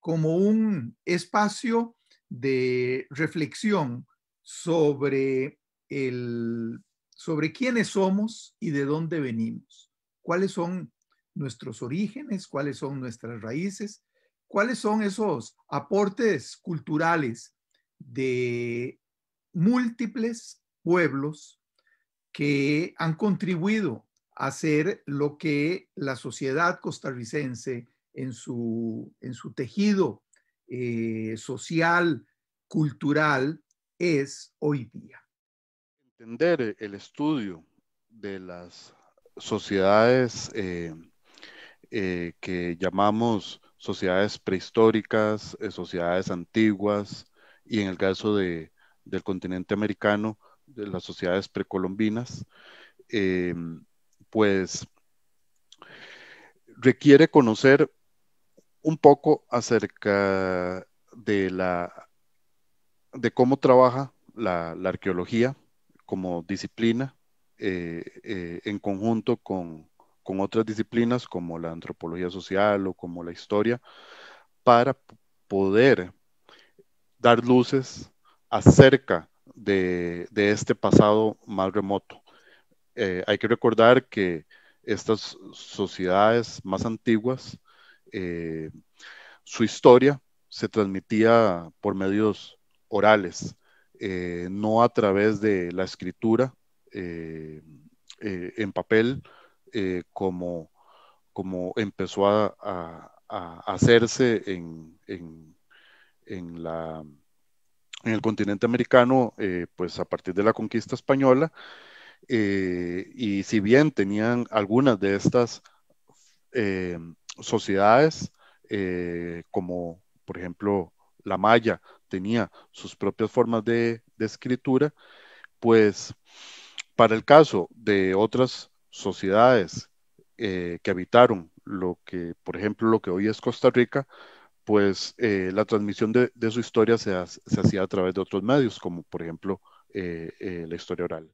como un espacio de reflexión sobre, sobre quiénes somos y de dónde venimos, cuáles son nuestros orígenes, cuáles son nuestras raíces, cuáles son esos aportes culturales de múltiples pueblos que han contribuido a hacer lo que la sociedad costarricense en su, tejido eh, social, cultural, es hoy día. Entender el estudio de las sociedades eh, eh, que llamamos sociedades prehistóricas, sociedades antiguas y en el caso de, del continente americano, de las sociedades precolombinas, pues requiere conocer un poco acerca de la de cómo trabaja la, arqueología como disciplina eh, eh, en conjunto con, otras disciplinas como la antropología social o como la historia para poder dar luces acerca de, este pasado más remoto. Eh, hay que recordar que estas sociedades más antiguas eh, su historia se transmitía por medios orales, eh, no a través de la escritura eh, en papel, como, como empezó a, hacerse en, el continente americano, pues a partir de la conquista española, y si bien tenían algunas de estas sociedades eh, como, por ejemplo, la maya tenía sus propias formas de, escritura, pues para el caso de otras sociedades eh, que habitaron lo que, por ejemplo, lo que hoy es Costa Rica, pues eh, la transmisión de, su historia se, hacía a través de otros medios, como por ejemplo la historia oral.